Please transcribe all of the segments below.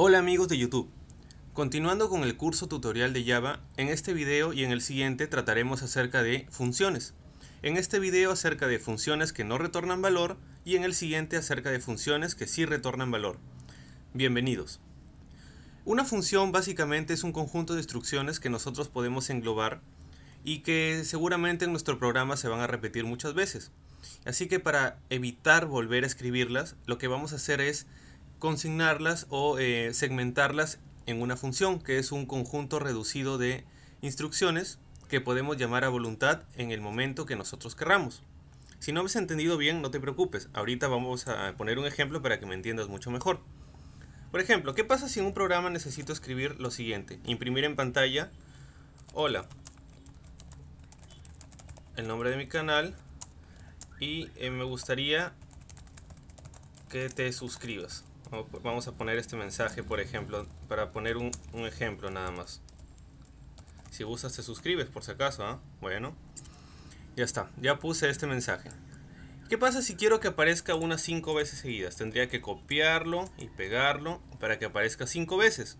Hola amigos de YouTube. Continuando con el curso tutorial de Java, en este video y en el siguiente trataremos acerca de funciones. En este video acerca de funciones que no retornan valor y en el siguiente acerca de funciones que sí retornan valor. Bienvenidos. Una función básicamente es un conjunto de instrucciones que nosotros podemos englobar y que seguramente en nuestro programa se van a repetir muchas veces. Así que para evitar volver a escribirlas, lo que vamos a hacer es consignarlas o eh, segmentarlas en una función, que es un conjunto reducido de instrucciones que podemos llamar a voluntad en el momento que nosotros querramos. Si no has entendido bien, no te preocupes. Ahorita vamos a poner un ejemplo para que me entiendas mucho mejor. Por ejemplo, ¿qué pasa si en un programa necesito escribir lo siguiente? Imprimir en pantalla, hola, el nombre de mi canal y eh, me gustaría que te suscribas. Vamos a poner este mensaje, por ejemplo, para poner un, ejemplo nada más. Si gustas te suscribes por si acaso, ¿ah? Bueno. Ya está, ya puse este mensaje. ¿Qué pasa si quiero que aparezca unas 5 veces seguidas? Tendría que copiarlo y pegarlo para que aparezca 5 veces.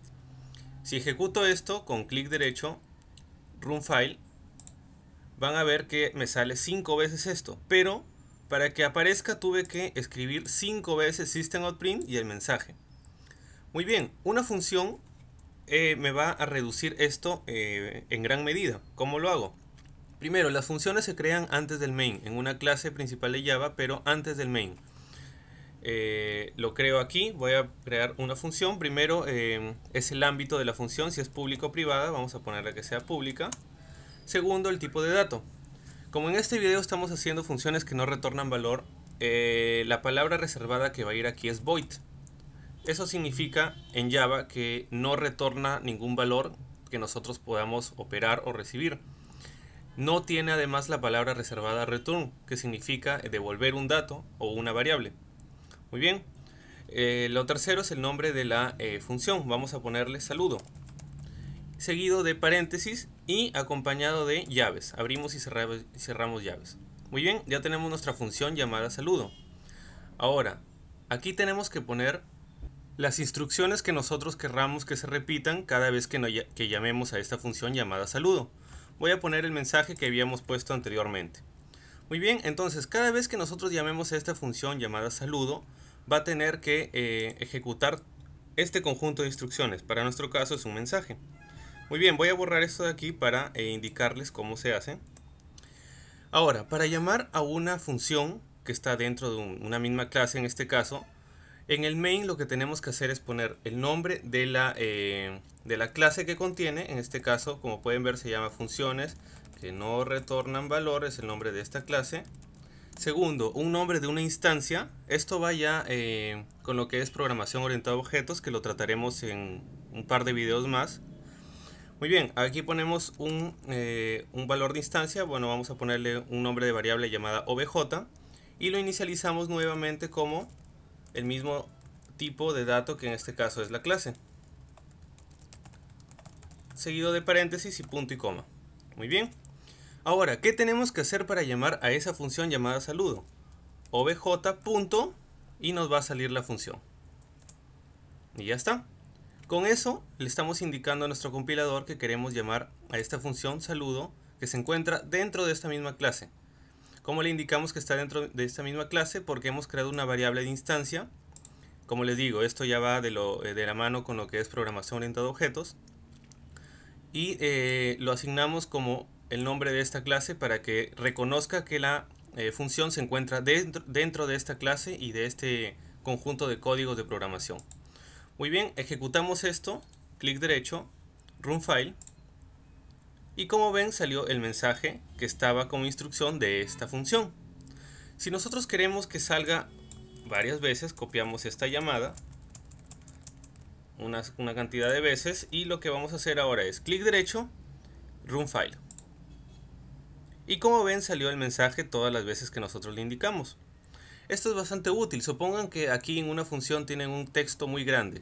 Si ejecuto esto con clic derecho, Run File, van a ver que me sale 5 veces esto. Pero para que aparezca tuve que escribir 5 veces system.out.print y el mensaje. Muy bien, una función eh, me va a reducir esto eh, en gran medida. ¿Cómo lo hago? Primero, las funciones se crean antes del main, en una clase principal de Java, pero antes del main. Eh, lo creo aquí, voy a crear una función. Primero es el ámbito de la función, si es pública o privada, vamos a ponerle que sea pública. Segundo, el tipo de dato. Como en este video estamos haciendo funciones que no retornan valor, eh, la palabra reservada que va a ir aquí es void. Eso significa en Java que no retorna ningún valor que nosotros podamos operar o recibir. No tiene además la palabra reservada return, que significa devolver un dato o una variable. Muy bien. Eh, lo tercero es el nombre de la eh, función. Vamos a ponerle saludo. Seguido de paréntesis y acompañado de llaves. Abrimos y cerramos, llaves. Muy bien, ya tenemos nuestra función llamada saludo. Ahora, aquí tenemos que poner las instrucciones que nosotros querramos que se repitan cada vez que, no, que, llamemos a esta función llamada saludo. Voy a poner el mensaje que habíamos puesto anteriormente. Muy bien, entonces cada vez que nosotros llamemos a esta función llamada saludo, va a tener que eh, ejecutar este conjunto de instrucciones. Para nuestro caso es un mensaje. Muy bien, voy a borrar esto de aquí para eh, indicarles cómo se hace. Ahora, para llamar a una función que está dentro de una misma clase en este caso, en el main lo que tenemos que hacer es poner el nombre de la, eh, de la clase que contiene. En este caso, como pueden ver, se llama funciones que no retornan valores, el nombre de esta clase. Segundo, un nombre de una instancia. Esto va ya eh, con lo que es programación orientada a objetos, que lo trataremos en un par de videos más. Muy bien, aquí ponemos eh, un, valor de instancia, bueno, vamos a ponerle un nombre de variable llamada obj y lo inicializamos nuevamente como el mismo tipo de dato que en este caso es la clase. Seguido de paréntesis y punto y coma. Muy bien. Ahora, ¿qué tenemos que hacer para llamar a esa función llamada saludo? obj. Punto, y nos va a salir la función. Y ya está. Con eso le estamos indicando a nuestro compilador que queremos llamar a esta función saludo que se encuentra dentro de esta misma clase. ¿Cómo le indicamos que está dentro de esta misma clase? Porque hemos creado una variable de instancia. Como les digo, esto ya va de, eh, la mano con lo que es programación orientada a objetos. Y eh, lo asignamos como el nombre de esta clase para que reconozca que la eh, función se encuentra dentro de esta clase y de este conjunto de códigos de programación. Muy bien, ejecutamos esto, clic derecho, Run File. Y como ven salió el mensaje que estaba como instrucción de esta función. Si nosotros queremos que salga varias veces, copiamos esta llamada una, una cantidad de veces y lo que vamos a hacer ahora es clic derecho, Run File. Y como ven salió el mensaje todas las veces que nosotros le indicamos. Esto es bastante útil, supongan que aquí en una función tienen un texto muy grande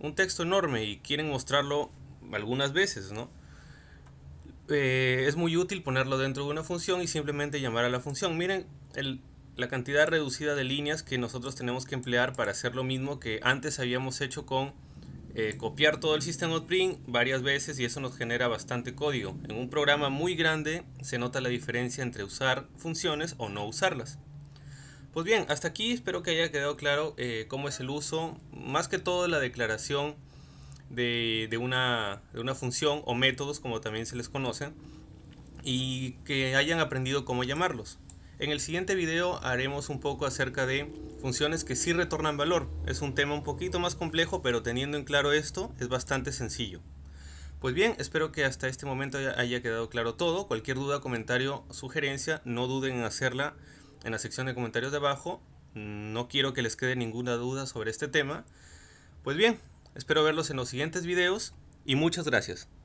un texto enorme y quieren mostrarlo algunas veces, ¿no? Eh, es muy útil ponerlo dentro de una función y simplemente llamar a la función. Miren la cantidad reducida de líneas que nosotros tenemos que emplear para hacer lo mismo que antes habíamos hecho con eh, copiar todo el sistema varias veces y eso nos genera bastante código. En un programa muy grande se nota la diferencia entre usar funciones o no usarlas. Pues bien, hasta aquí espero que haya quedado claro eh, cómo es el uso, más que todo la declaración de, una, de una función o métodos, como también se les conoce, y que hayan aprendido cómo llamarlos. En el siguiente video haremos un poco acerca de funciones que sí retornan valor. Es un tema un poquito más complejo, pero teniendo en claro esto, es bastante sencillo. Pues bien, espero que hasta este momento haya quedado claro todo. Cualquier duda, comentario, sugerencia, no duden en hacerla en la sección de comentarios de abajo. No quiero que les quede ninguna duda sobre este tema. Pues bien, espero verlos en los siguientes videos y muchas gracias.